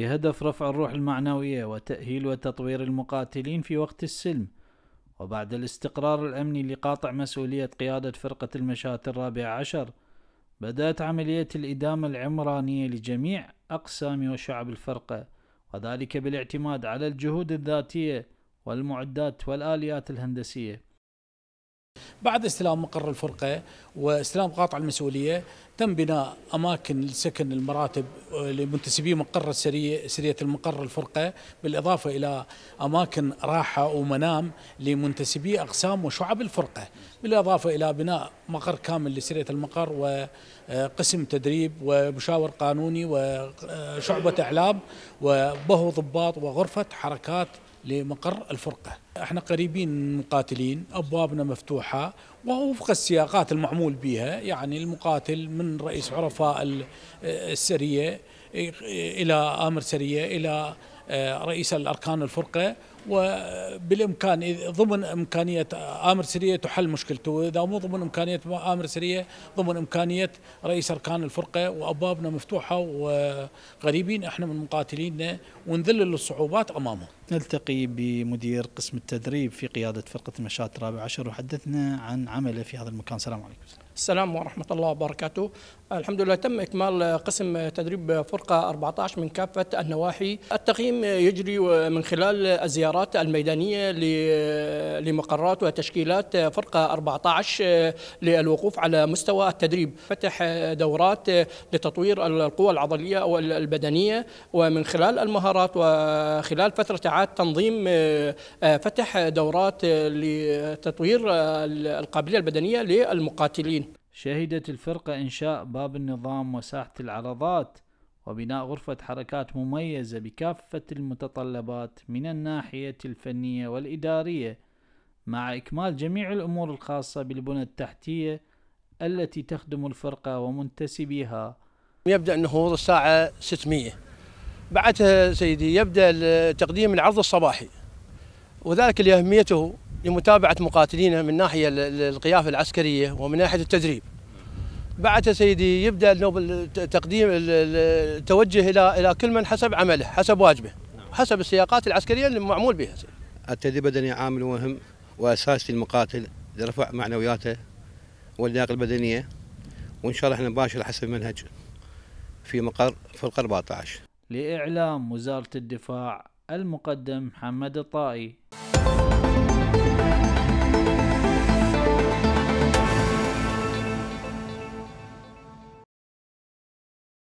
بهدف رفع الروح المعنوية وتأهيل وتطوير المقاتلين في وقت السلم وبعد الاستقرار الأمني لقاطع مسؤولية قيادة فرقة المشاة الرابعة عشر بدأت عملية الإدامة العمرانية لجميع أقسام وشعب الفرقة وذلك بالاعتماد على الجهود الذاتية والمعدات والآليات الهندسية بعد استلام مقر الفرقة واستلام قاطع المسؤولية تم بناء أماكن لسكن المراتب آه، لمنتسبي مقر السرية سرية المقر الفرقة بالإضافة إلى أماكن راحة ومنام لمنتسبي أقسام وشعب الفرقة بالإضافة إلى بناء مقر كامل لسرية المقر وقسم آه، تدريب ومشاور قانوني وشعبة آه، إعلام وبهو ضباط وغرفة حركات لمقر الفرقة احنا قريبين من المقاتلين أبوابنا مفتوحة ووفق السياقات المعمول بها يعني المقاتل من رئيس عرفاء السرية إلى آمر سرية إلى آه، رئيس الأركان الفرقة وبالإمكان ضمن إمكانية آمر سرية تحل مشكلته اذا مو ضمن إمكانية آمر سرية ضمن إمكانية رئيس أركان الفرقة وأبوابنا مفتوحة وغريبين إحنا من مقاتلينا ونذلل الصعوبات أمامهم نلتقي بمدير قسم التدريب في قيادة فرقة المشاة الرابع عشر وحدثنا عن عمله في هذا المكان السلام عليكم السلام ورحمة الله وبركاته الحمد لله تم إكمال قسم تدريب فرقة 14 من كافة النواحي التقييم يجري من خلال الزيارات الميدانية لمقرات وتشكيلات فرقة 14 للوقوف على مستوى التدريب فتح دورات لتطوير القوى العضلية أو البدنية ومن خلال المهارات وخلال فترة عاد تنظيم فتح دورات لتطوير القابلية البدنية للمقاتلين شهدت الفرقة إنشاء باب النظام وساحة العرضات وبناء غرفة حركات مميزة بكافة المتطلبات من الناحية الفنية والإدارية مع إكمال جميع الأمور الخاصة بالبنى التحتية التي تخدم الفرقة ومنتسبيها يبدأ النهوض الساعة 600 بعدها سيدي يبدأ تقديم العرض الصباحي وذلك لأهميته لمتابعة مقاتلينا من ناحية القيافة العسكرية ومن ناحية التدريب بعد سيدي يبدأ تقديم التوجه إلى إلى كل من حسب عمله حسب واجبه نعم. حسب السياقات العسكرية المعمول بها سيدي. التدريب البدني عامل مهم وأساسي للمقاتل لرفع معنوياته واللياقة البدنية وإن شاء الله احنا نباشر حسب المنهج في مقر فرقة 14 لإعلام وزارة الدفاع المقدم محمد الطائي